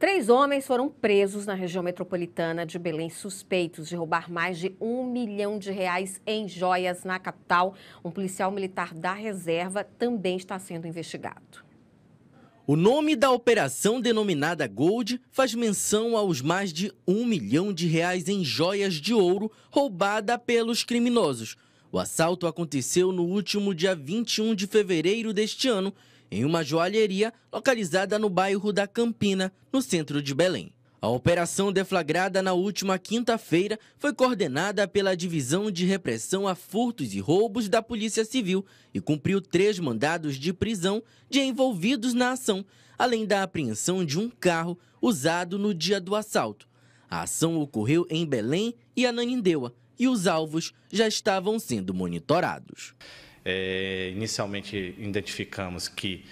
Três homens foram presos na região metropolitana de Belém, suspeitos de roubar mais de um milhão de reais em joias na capital. Um policial militar da reserva também está sendo investigado. O nome da operação denominada Gold faz menção aos mais de um milhão de reais em joias de ouro roubada pelos criminosos. O assalto aconteceu no último dia 21 de fevereiro deste ano em uma joalheria localizada no bairro da Campina, no centro de Belém. A operação deflagrada na última quinta-feira foi coordenada pela Divisão de Repressão a Furtos e Roubos da Polícia Civil e cumpriu três mandados de prisão de envolvidos na ação, além da apreensão de um carro usado no dia do assalto. A ação ocorreu em Belém e Ananindeua e os alvos já estavam sendo monitorados. É, inicialmente identificamos que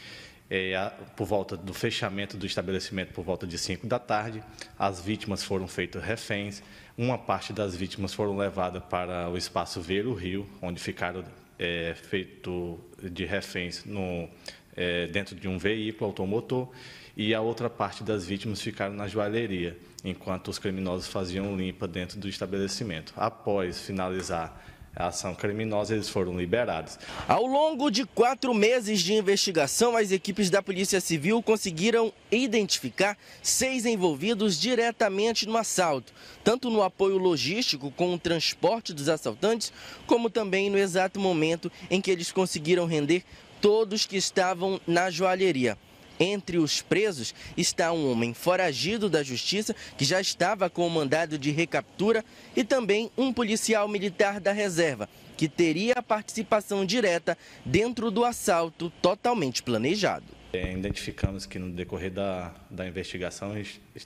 é, a, por volta do fechamento do estabelecimento, por volta de 5 da tarde, as vítimas foram feitas reféns. Uma parte das vítimas foram levadas para o espaço Vero Rio, onde ficaram é, feito de reféns no, é, dentro de um veículo automotor, e a outra parte das vítimas ficaram na joalheria, enquanto os criminosos faziam limpa dentro do estabelecimento. Após finalizar a ação criminosa, eles foram liberados. Ao longo de quatro meses de investigação, as equipes da Polícia Civil conseguiram identificar seis envolvidos diretamente no assalto, tanto no apoio logístico com o transporte dos assaltantes, como também no exato momento em que eles conseguiram render todos que estavam na joalheria. Entre os presos está um homem foragido da justiça que já estava com o mandado de recaptura e também um policial militar da reserva que teria a participação direta dentro do assalto totalmente planejado. É, identificamos que no decorrer da, da investigação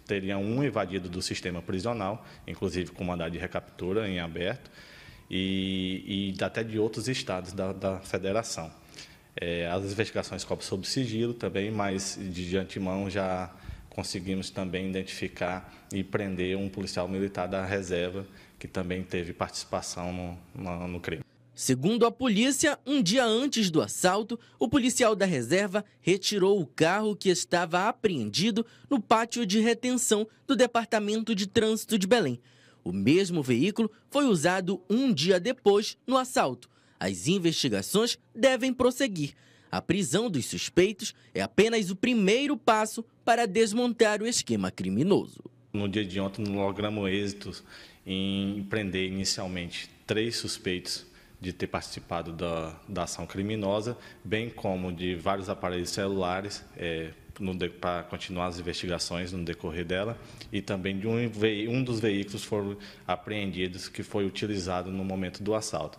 teria um evadido do sistema prisional, inclusive com mandado de recaptura em aberto, e, e até de outros estados da, da federação. É, as investigações cobram sob sigilo também, mas de antemão já conseguimos também identificar e prender um policial militar da reserva que também teve participação no, no, no crime. Segundo a polícia, um dia antes do assalto, o policial da reserva retirou o carro que estava apreendido no pátio de retenção do Departamento de Trânsito de Belém. O mesmo veículo foi usado um dia depois no assalto as investigações devem prosseguir. A prisão dos suspeitos é apenas o primeiro passo para desmontar o esquema criminoso. No dia de ontem, logramos êxitos em prender inicialmente três suspeitos de ter participado da, da ação criminosa, bem como de vários aparelhos celulares é, para continuar as investigações no decorrer dela e também de um, um dos veículos foram apreendidos que foi utilizado no momento do assalto.